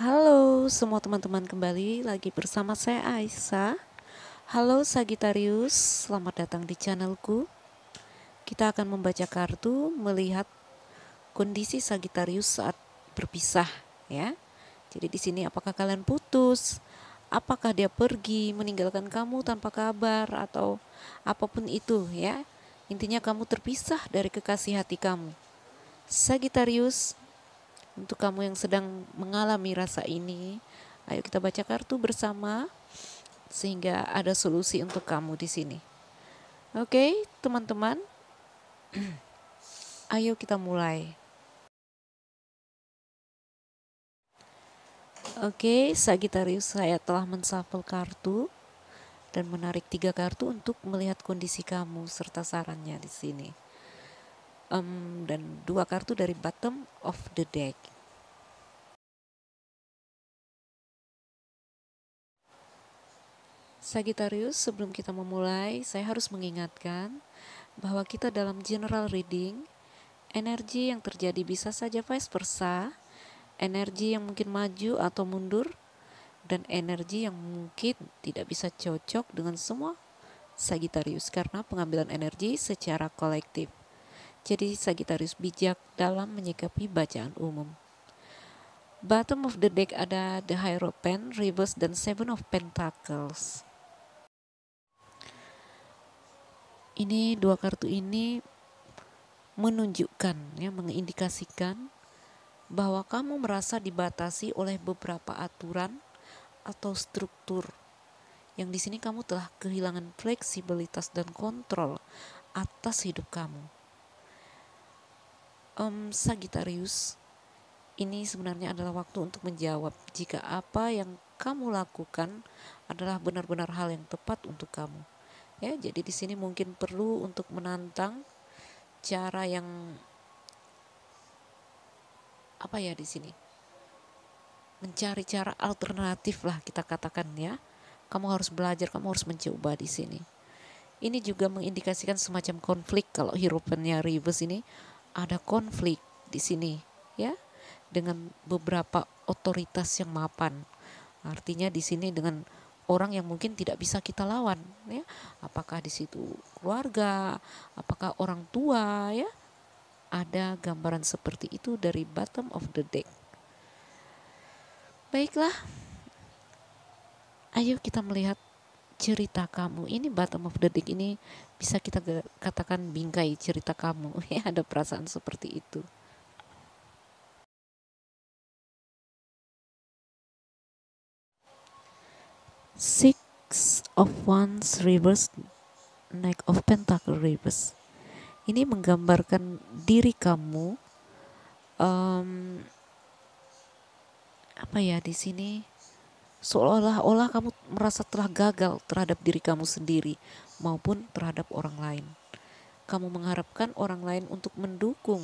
Halo semua teman-teman kembali lagi bersama saya Aisyah. Halo Sagitarius, selamat datang di channelku. Kita akan membaca kartu melihat kondisi Sagitarius saat berpisah ya. Jadi di sini apakah kalian putus? Apakah dia pergi meninggalkan kamu tanpa kabar atau apapun itu ya? Intinya kamu terpisah dari kekasih hati kamu. Sagitarius, untuk kamu yang sedang mengalami rasa ini, ayo kita baca kartu bersama sehingga ada solusi untuk kamu di sini. Oke, okay, teman-teman. ayo kita mulai. Oke, okay, Sagittarius saya telah mensafel kartu dan menarik tiga kartu untuk melihat kondisi kamu serta sarannya di sini um, dan dua kartu dari bottom of the deck. Sagittarius, sebelum kita memulai, saya harus mengingatkan bahwa kita dalam general reading, energi yang terjadi bisa saja vice versa, energi yang mungkin maju atau mundur, dan energi yang mungkin tidak bisa cocok dengan semua Sagittarius karena pengambilan energi secara kolektif. Jadi Sagittarius bijak dalam menyikapi bacaan umum. Bottom of the deck ada The Hierophant, Reverse, dan Seven of Pentacles. Ini dua kartu ini menunjukkan, ya, mengindikasikan bahwa kamu merasa dibatasi oleh beberapa aturan atau struktur. Yang di sini kamu telah kehilangan fleksibilitas dan kontrol atas hidup kamu um, Sagittarius, ini sebenarnya adalah waktu untuk menjawab jika apa yang kamu lakukan adalah benar-benar hal yang tepat untuk kamu. Ya, jadi di sini mungkin perlu untuk menantang cara yang apa ya di sini? Mencari cara alternatif lah kita katakan ya. Kamu harus belajar, kamu harus mencoba di sini. Ini juga mengindikasikan semacam konflik kalau hieropannya reverse ini ada konflik di sini ya dengan beberapa otoritas yang mapan. Artinya di sini dengan orang yang mungkin tidak bisa kita lawan ya. Apakah di situ keluarga, apakah orang tua ya? Ada gambaran seperti itu dari bottom of the deck. Baiklah. Ayo kita melihat cerita kamu ini bottom of the deck ini bisa kita katakan bingkai cerita kamu ya ada perasaan seperti itu Six of Wands reverse, Knight of Pentacle reverse. Ini menggambarkan diri kamu um, apa ya di sini seolah-olah kamu merasa telah gagal terhadap diri kamu sendiri maupun terhadap orang lain. Kamu mengharapkan orang lain untuk mendukung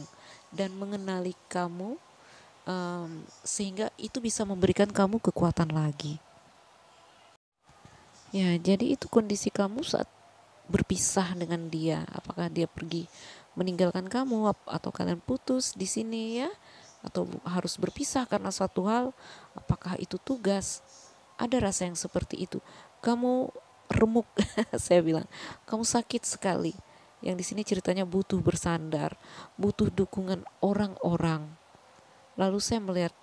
dan mengenali kamu, um, sehingga itu bisa memberikan kamu kekuatan lagi. Ya, jadi itu kondisi kamu saat berpisah dengan dia. Apakah dia pergi meninggalkan kamu, atau kalian putus di sini, ya? Atau harus berpisah karena suatu hal? Apakah itu tugas? Ada rasa yang seperti itu. Kamu remuk, saya bilang. Kamu sakit sekali. Yang di sini ceritanya butuh bersandar, butuh dukungan orang-orang. Lalu saya melihat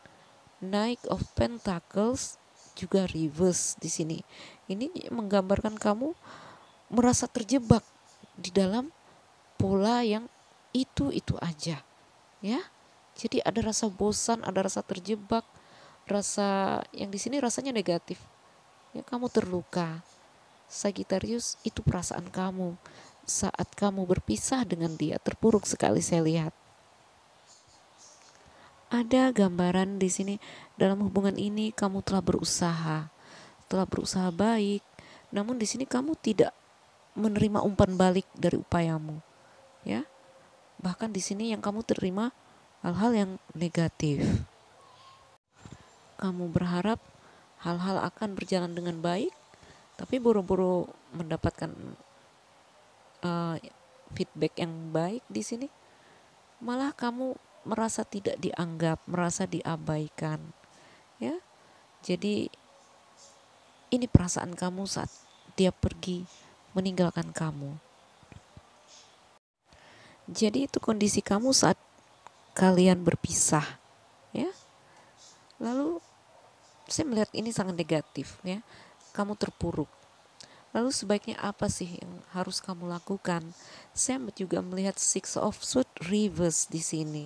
Knight of Pentacles juga reverse di sini. Ini menggambarkan kamu merasa terjebak di dalam pola yang itu-itu aja. Ya. Jadi ada rasa bosan, ada rasa terjebak, rasa yang di sini rasanya negatif ya kamu terluka Sagitarius itu perasaan kamu saat kamu berpisah dengan dia terpuruk sekali saya lihat ada gambaran di sini dalam hubungan ini kamu telah berusaha telah berusaha baik namun di sini kamu tidak menerima umpan balik dari upayamu ya bahkan di sini yang kamu terima hal-hal yang negatif kamu berharap hal-hal akan berjalan dengan baik, tapi buru-buru mendapatkan uh, feedback yang baik di sini, malah kamu merasa tidak dianggap, merasa diabaikan, ya. Jadi ini perasaan kamu saat dia pergi meninggalkan kamu. Jadi itu kondisi kamu saat kalian berpisah, ya. Lalu saya melihat ini sangat negatif ya kamu terpuruk lalu sebaiknya apa sih yang harus kamu lakukan saya juga melihat six of swords reverse di sini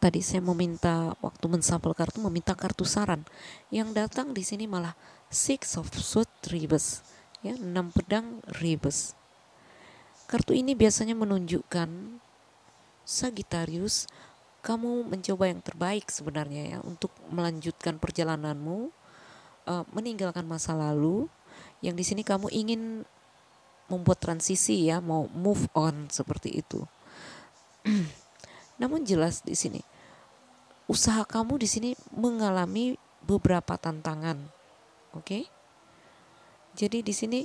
tadi saya meminta waktu mensampel kartu meminta kartu saran yang datang di sini malah six of swords reverse ya enam pedang reverse kartu ini biasanya menunjukkan Sagittarius kamu mencoba yang terbaik sebenarnya ya untuk melanjutkan perjalananmu uh, meninggalkan masa lalu yang di sini kamu ingin membuat transisi ya mau move on seperti itu namun jelas di sini usaha kamu di sini mengalami beberapa tantangan oke okay? jadi di sini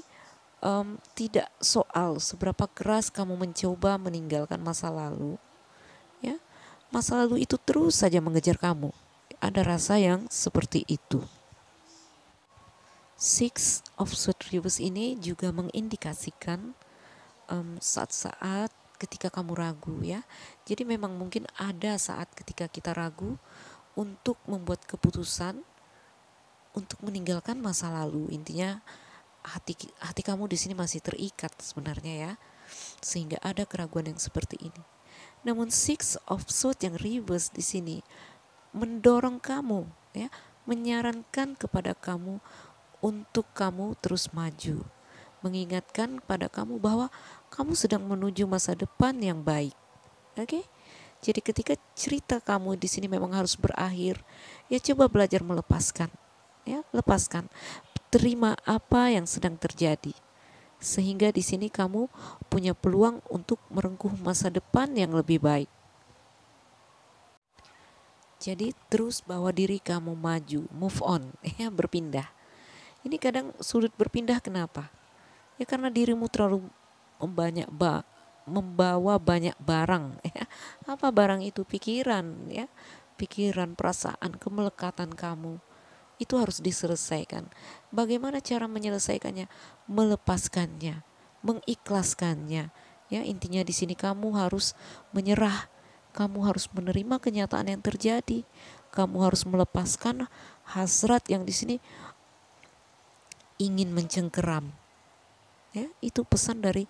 um, tidak soal seberapa keras kamu mencoba meninggalkan masa lalu masa lalu itu terus saja mengejar kamu. Ada rasa yang seperti itu. Six of Sotirius ini juga mengindikasikan saat-saat um, ketika kamu ragu ya. Jadi memang mungkin ada saat ketika kita ragu untuk membuat keputusan untuk meninggalkan masa lalu. Intinya hati hati kamu di sini masih terikat sebenarnya ya. Sehingga ada keraguan yang seperti ini. Namun six of swords yang reverse di sini mendorong kamu, ya, menyarankan kepada kamu untuk kamu terus maju, mengingatkan pada kamu bahwa kamu sedang menuju masa depan yang baik. Oke? Okay? Jadi ketika cerita kamu di sini memang harus berakhir, ya coba belajar melepaskan. Ya, lepaskan. Terima apa yang sedang terjadi sehingga di sini kamu punya peluang untuk merengkuh masa depan yang lebih baik. Jadi terus bawa diri kamu maju, move on, ya berpindah. Ini kadang sulit berpindah kenapa? Ya karena dirimu terlalu banyak ba membawa banyak barang ya. Apa barang itu? Pikiran ya. Pikiran, perasaan, kemelekatan kamu itu harus diselesaikan. Bagaimana cara menyelesaikannya? Melepaskannya, mengikhlaskannya. Ya, intinya di sini kamu harus menyerah, kamu harus menerima kenyataan yang terjadi. Kamu harus melepaskan hasrat yang di sini ingin mencengkeram. Ya, itu pesan dari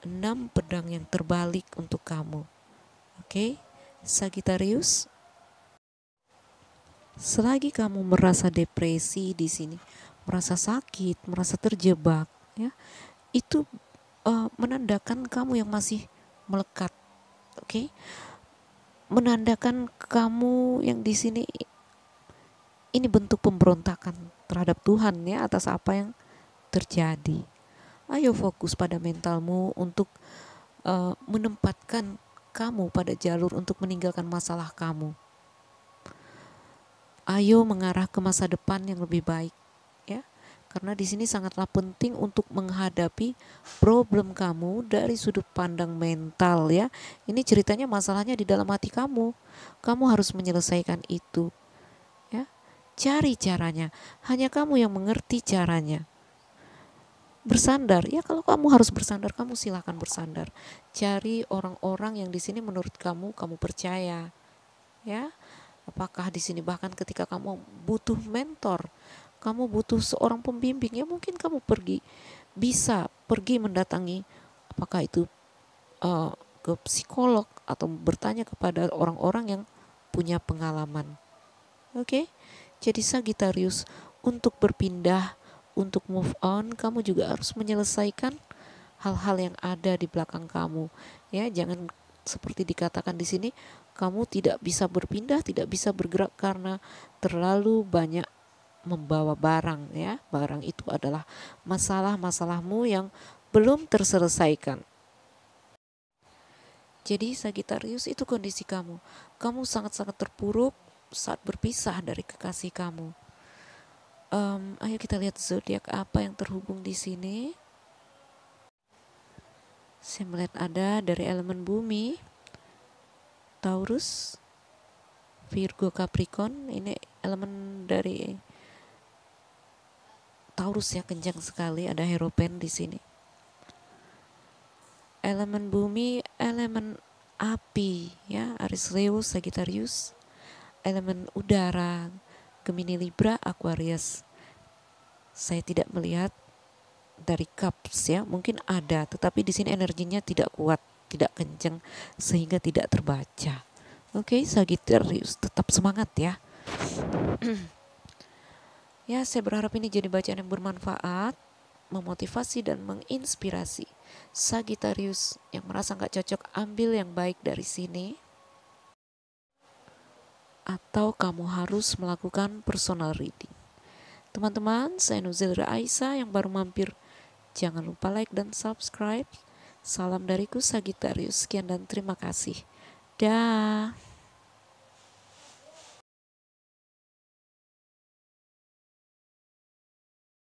enam pedang yang terbalik untuk kamu. Oke, okay? Sagittarius selagi kamu merasa depresi di sini, merasa sakit, merasa terjebak, ya, itu uh, menandakan kamu yang masih melekat, oke? Okay? Menandakan kamu yang di sini ini bentuk pemberontakan terhadap Tuhan ya atas apa yang terjadi. Ayo fokus pada mentalmu untuk uh, menempatkan kamu pada jalur untuk meninggalkan masalah kamu ayo mengarah ke masa depan yang lebih baik ya karena di sini sangatlah penting untuk menghadapi problem kamu dari sudut pandang mental ya ini ceritanya masalahnya di dalam hati kamu kamu harus menyelesaikan itu ya cari caranya hanya kamu yang mengerti caranya bersandar ya kalau kamu harus bersandar kamu silahkan bersandar cari orang-orang yang di sini menurut kamu kamu percaya ya Apakah di sini bahkan ketika kamu butuh mentor, kamu butuh seorang pembimbing ya mungkin kamu pergi bisa pergi mendatangi apakah itu uh, ke psikolog atau bertanya kepada orang-orang yang punya pengalaman. Oke. Okay? Jadi Sagitarius untuk berpindah, untuk move on, kamu juga harus menyelesaikan hal-hal yang ada di belakang kamu. Ya, jangan seperti dikatakan di sini, kamu tidak bisa berpindah, tidak bisa bergerak karena terlalu banyak membawa barang ya. Barang itu adalah masalah-masalahmu yang belum terselesaikan. Jadi Sagitarius itu kondisi kamu. Kamu sangat-sangat terpuruk saat berpisah dari kekasih kamu. Um, ayo kita lihat zodiak apa yang terhubung di sini. Saya melihat ada dari elemen bumi, Taurus, Virgo, Capricorn ini elemen dari Taurus ya kencang sekali ada Heropen di sini. Elemen bumi, elemen api ya Aries Leo, Sagittarius, elemen udara Gemini Libra, Aquarius. Saya tidak melihat dari cups ya, mungkin ada, tetapi di sini energinya tidak kuat tidak kenceng sehingga tidak terbaca. Oke, okay, Sagittarius tetap semangat ya. ya, saya berharap ini jadi bacaan yang bermanfaat, memotivasi dan menginspirasi. Sagittarius yang merasa nggak cocok ambil yang baik dari sini. Atau kamu harus melakukan personal reading. Teman-teman, saya Nuzil Aisyah yang baru mampir. Jangan lupa like dan subscribe. Salam dariku Sagitarius. Sekian dan terima kasih. Dah.